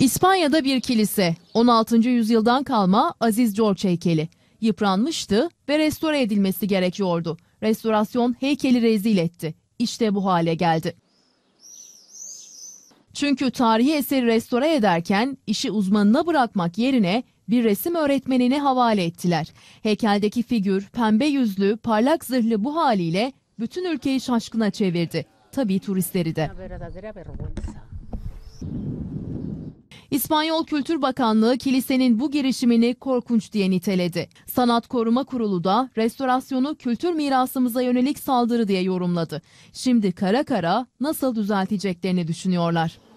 İspanya'da bir kilise, 16. yüzyıldan kalma Aziz George heykeli. Yıpranmıştı ve restore edilmesi gerekiyordu. Restorasyon heykeli rezil etti. İşte bu hale geldi. Çünkü tarihi eseri restore ederken işi uzmanına bırakmak yerine bir resim öğretmenine havale ettiler. Heykeldeki figür pembe yüzlü, parlak zırhlı bu haliyle bütün ülkeyi şaşkına çevirdi. Tabii turistleri de. İspanyol Kültür Bakanlığı kilisenin bu girişimini korkunç diye niteledi. Sanat Koruma Kurulu da restorasyonu kültür mirasımıza yönelik saldırı diye yorumladı. Şimdi kara kara nasıl düzelteceklerini düşünüyorlar.